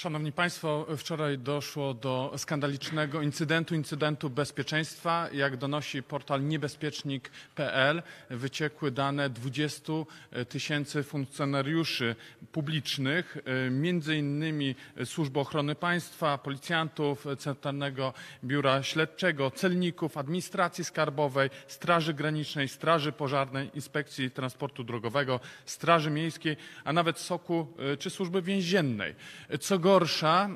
Szanowni Państwo, wczoraj doszło do skandalicznego incydentu, incydentu bezpieczeństwa. Jak donosi portal niebezpiecznik.pl, wyciekły dane 20 tysięcy funkcjonariuszy publicznych, y, między innymi Służby Ochrony Państwa, policjantów, Centralnego Biura Śledczego, celników, administracji skarbowej, Straży Granicznej, Straży Pożarnej, Inspekcji Transportu Drogowego, Straży Miejskiej, a nawet SOKU y, czy Służby Więziennej. Co go gorsza,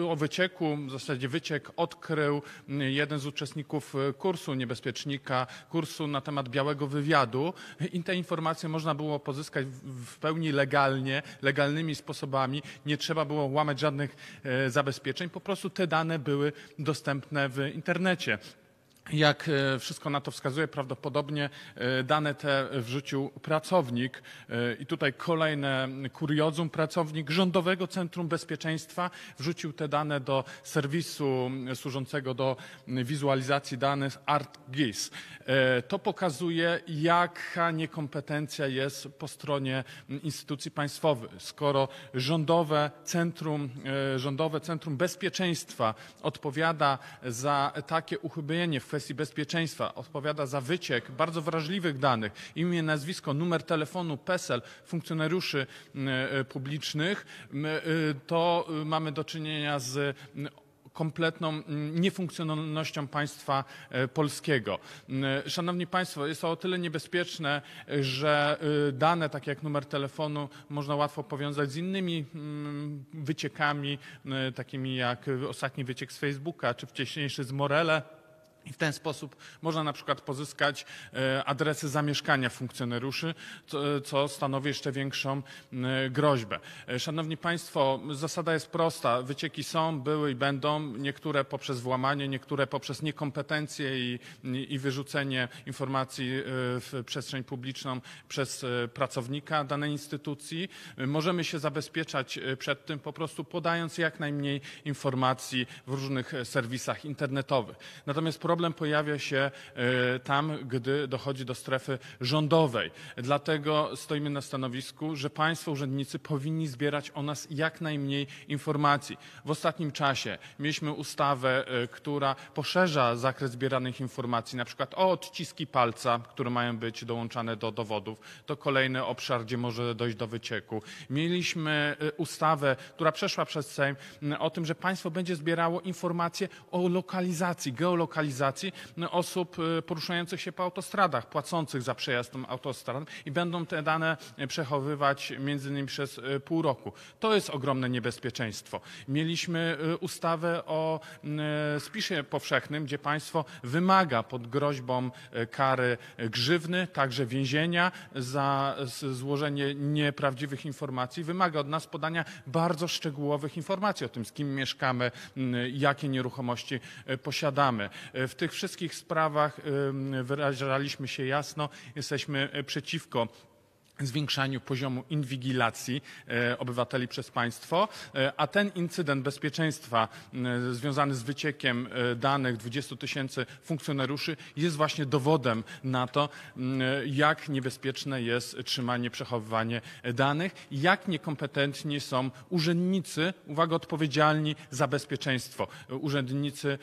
e, o wycieku, w zasadzie wyciek odkrył jeden z uczestników e, kursu niebezpiecznika, kursu na temat białego wywiadu i te informacje można było pozyskać w pełni legalnie, legalnymi sposobami. Nie trzeba było łamać żadnych e, zabezpieczeń, po prostu te dane były dostępne w internecie jak e, wszystko na to wskazuje, prawdopodobnie e, dane te wrzucił pracownik e, i tutaj kolejne kuriozum. Pracownik Rządowego Centrum Bezpieczeństwa wrzucił te dane do serwisu służącego do wizualizacji danych artgis. To pokazuje, jaka niekompetencja jest po stronie instytucji państwowych. Skoro Rządowe Centrum, Rządowe Centrum Bezpieczeństwa odpowiada za takie uchybienie w kwestii kwestii bezpieczeństwa, odpowiada za wyciek bardzo wrażliwych danych, imię, nazwisko, numer telefonu, PESEL funkcjonariuszy e, publicznych, e, to y, mamy do czynienia z kompletną niefunkcjonalnością państwa e, polskiego. Szanowni Państwo, jest to o tyle niebezpieczne, że y, dane takie jak numer telefonu można łatwo powiązać z innymi wyciekami, takimi jak y, ostatni wyciek z Facebooka czy wcześniejszy z Morele i w ten sposób można na przykład pozyskać e, adresy zamieszkania funkcjonariuszy, co stanowi jeszcze większą groźbę. E, szanowni Państwo, zasada jest prosta. Wycieki są, były i będą. Niektóre poprzez włamanie, niektóre poprzez niekompetencje i, i wyrzucenie informacji e, w przestrzeń publiczną przez pracownika danej instytucji. Możemy się zabezpieczać przed tym po prostu podając jak najmniej informacji w różnych serwisach internetowych. Natomiast problem problem pojawia się e, tam, gdy dochodzi do strefy rządowej. Dlatego stoimy na stanowisku, że państwo urzędnicy powinni zbierać o nas jak najmniej informacji. W ostatnim czasie mieliśmy ustawę, e, która poszerza zakres zbieranych informacji, na przykład o odciski palca, które mają być dołączane do dowodów. To kolejny obszar, gdzie może dojść do wycieku. Mieliśmy e, ustawę, która przeszła przez Sejm o tym, że państwo będzie zbierało informacje o lokalizacji, geolokalizacji organizacji no, osób y, poruszających się po autostradach, płacących za przejazd tą autostradą i będą te dane y, przechowywać między innymi przez y, pół roku. To jest ogromne niebezpieczeństwo. Mieliśmy ustawę o spisie powszechnym, gdzie państwo wymaga pod groźbą kary grzywny, także więzienia za złożenie nieprawdziwych informacji, wymaga od nas podania bardzo szczegółowych informacji o tym, z kim mieszkamy, jakie nieruchomości posiadamy. W tych wszystkich sprawach wyrażaliśmy się jasno, jesteśmy e, przeciwko zwiększaniu poziomu inwigilacji e, obywateli przez państwo, e, a ten incydent bezpieczeństwa związany z wyciekiem e, danych 20 tysięcy funkcjonariuszy jest właśnie dowodem na to, jak niebezpieczne jest trzymanie, przechowywanie danych, jak niekompetentni są urzędnicy, uwaga, odpowiedzialni za bezpieczeństwo, urzędnicy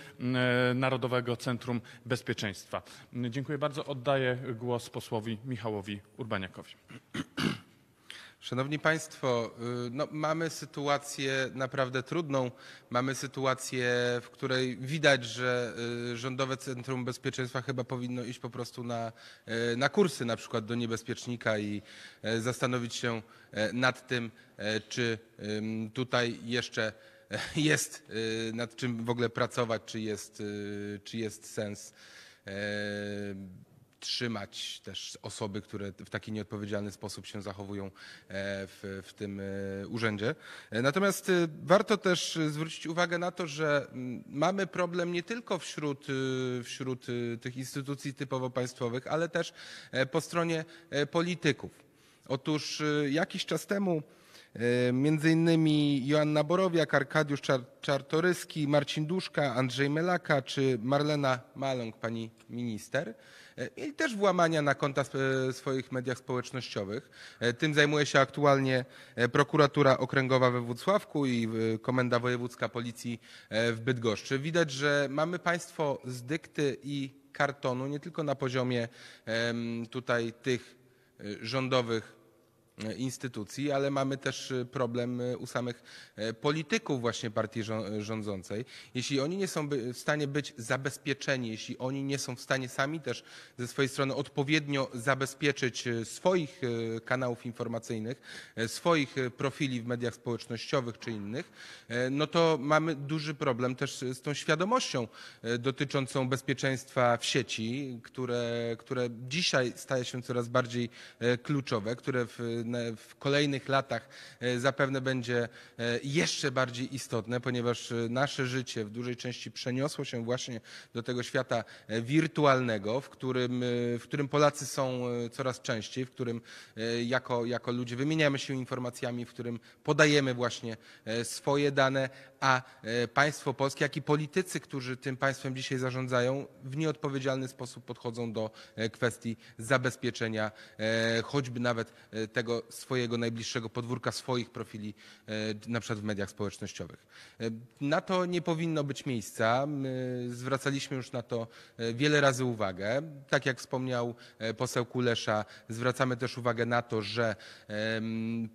Narodowego Centrum Bezpieczeństwa. Dziękuję bardzo. Oddaję głos posłowi Michałowi Urbaniakowi. Szanowni Państwo, y, no, mamy sytuację naprawdę trudną. Mamy sytuację, w której widać, że y, Rządowe Centrum Bezpieczeństwa chyba powinno iść po prostu na, y, na kursy, na przykład do niebezpiecznika i zastanowić się nad tym, czy tutaj jeszcze jest nad czym w ogóle pracować, czy jest, czy jest sens trzymać też osoby, które w taki nieodpowiedzialny sposób się zachowują e, w, w tym e, urzędzie. E, natomiast warto też zwrócić uwagę na to, że mm, mamy problem nie tylko wśród, wśród tych instytucji typowo państwowych, ale też po stronie polityków. Otóż jakiś czas temu E, między innymi Joanna Borowiak, Arkadiusz Czar Czartoryski, Marcin Duszka, Andrzej Melaka czy Marlena Maląg, pani minister. E, I też włamania na konta w e, swoich mediach społecznościowych. Tym zajmuje się aktualnie prokuratura okręgowa we Włocławku i komenda wojewódzka policji w Bydgoszczy. Widać, że mamy państwo z dykty i kartonu, nie tylko na poziomie tutaj tych rządowych E, instytucji, ale mamy też e, problem e, u samych polityków właśnie partii rządzącej. Jeśli oni nie są w stanie być zabezpieczeni, jeśli oni nie są w stanie sami też ze swojej strony odpowiednio zabezpieczyć swoich kanałów informacyjnych, swoich profili w mediach społecznościowych czy innych, no to mamy duży problem też z tą świadomością dotyczącą bezpieczeństwa w sieci, które, które dzisiaj staje się coraz bardziej kluczowe, które w w kolejnych latach e, zapewne będzie e, jeszcze bardziej istotne, ponieważ e, nasze życie w dużej części przeniosło się właśnie do tego świata wirtualnego, w którym, w którym Polacy są coraz częściej, w którym jako, jako ludzie wymieniamy się informacjami, w którym podajemy właśnie swoje dane, a e, państwo polskie, jak i politycy, którzy tym państwem dzisiaj zarządzają, w nieodpowiedzialny sposób podchodzą do e, kwestii zabezpieczenia e, choćby nawet tego swojego najbliższego podwórka, swoich profili, na przykład w mediach społecznościowych. Na to nie powinno być miejsca. My zwracaliśmy już na to wiele razy uwagę. Tak jak wspomniał poseł Kulesza, zwracamy też uwagę na to, że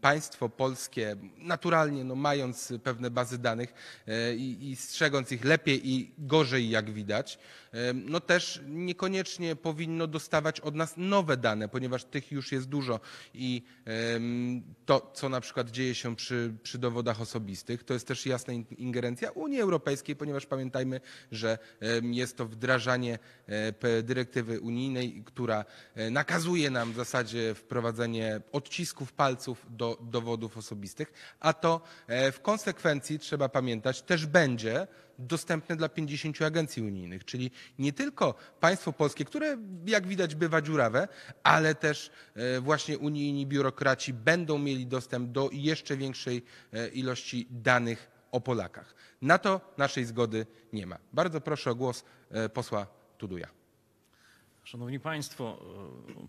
państwo polskie naturalnie, no, mając pewne bazy danych, E, i, i strzegąc ich lepiej i gorzej, jak widać, e, no też niekoniecznie powinno dostawać od nas nowe dane, ponieważ tych już jest dużo i to, co na przykład dzieje się przy, przy dowodach osobistych, to jest też jasna ingerencja Unii Europejskiej, ponieważ pamiętajmy, że jest to wdrażanie e, dyrektywy unijnej, która nakazuje nam w zasadzie wprowadzenie odcisków palców do dowodów osobistych, a to w konsekwencji trzeba pamiętać, pamiętać, też będzie dostępne dla 50 agencji unijnych, czyli nie tylko państwo polskie, które jak widać bywa dziurawe, ale też e, właśnie unijni biurokraci będą mieli dostęp do jeszcze większej e, ilości danych o Polakach. Na to naszej zgody nie ma. Bardzo proszę o głos e, posła Tuduja. Szanowni Państwo,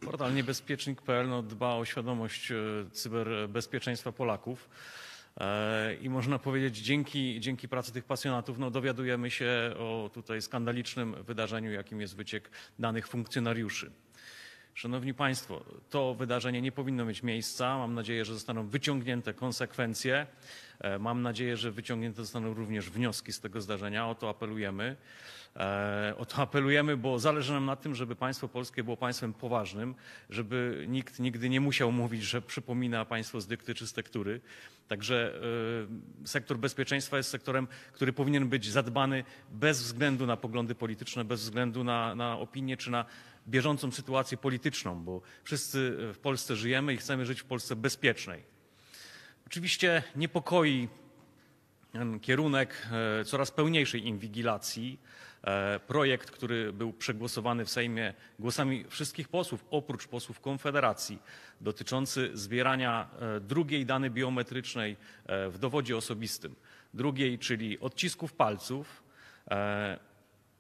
portal niebezpiecznik.pl no, dba o świadomość cyberbezpieczeństwa Polaków. E, I można powiedzieć, dzięki, dzięki pracy tych pasjonatów no, dowiadujemy się o tutaj skandalicznym wydarzeniu, jakim jest wyciek danych funkcjonariuszy. Szanowni Państwo, to wydarzenie nie powinno mieć miejsca. Mam nadzieję, że zostaną wyciągnięte konsekwencje. E, mam nadzieję, że wyciągnięte zostaną również wnioski z tego zdarzenia. O to apelujemy. E, o to apelujemy, bo zależy nam na tym, żeby państwo polskie było państwem poważnym, żeby nikt nigdy nie musiał mówić, że przypomina państwo z dykty czy z tektury. Także e, sektor bezpieczeństwa jest sektorem, który powinien być zadbany bez względu na poglądy polityczne, bez względu na, na opinie czy na bieżącą sytuację polityczną, bo wszyscy w Polsce żyjemy i chcemy żyć w Polsce bezpiecznej. Oczywiście niepokoi kierunek e, coraz pełniejszej inwigilacji. E, projekt, który był przegłosowany w Sejmie głosami wszystkich posłów, oprócz posłów Konfederacji, dotyczący zbierania e, drugiej dany biometrycznej w dowodzie osobistym. Drugiej, czyli odcisków palców,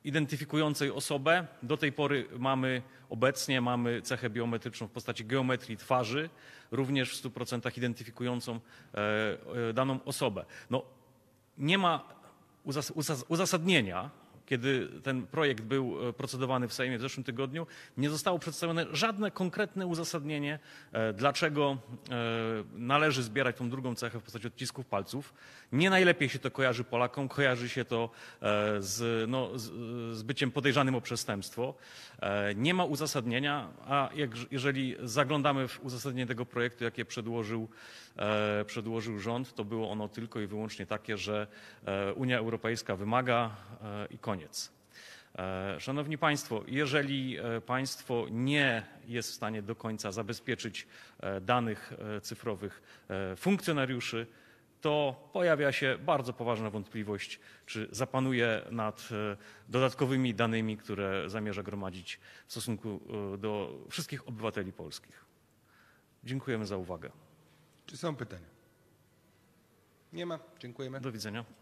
identyfikującej osobę. Do tej pory mamy, obecnie mamy cechę biometryczną w postaci geometrii twarzy, również w 100% identyfikującą e, e, daną osobę. No, nie ma uzas uzas uzasadnienia kiedy ten projekt był e, procedowany w Sejmie w zeszłym tygodniu, nie zostało przedstawione żadne konkretne uzasadnienie, e, dlaczego e, należy zbierać tą drugą cechę w postaci odcisków palców. Nie najlepiej się to kojarzy Polakom, kojarzy się to z, no, z, byciem podejrzanym o przestępstwo. Nie ma uzasadnienia, a jak, jeżeli zaglądamy w uzasadnienie tego projektu, jakie przedłożył E, przedłożył rząd, to było ono tylko i wyłącznie takie, że e, Unia Europejska wymaga e, i koniec. Szanowni Państwo, jeżeli państwo nie jest w stanie do końca zabezpieczyć danych cyfrowych funkcjonariuszy, to pojawia się bardzo poważna wątpliwość, czy zapanuje nad dodatkowymi danymi, które zamierza gromadzić w stosunku do wszystkich obywateli polskich. Dziękujemy za uwagę. Czy są pytania? Nie ma. Dziękujemy. Do widzenia.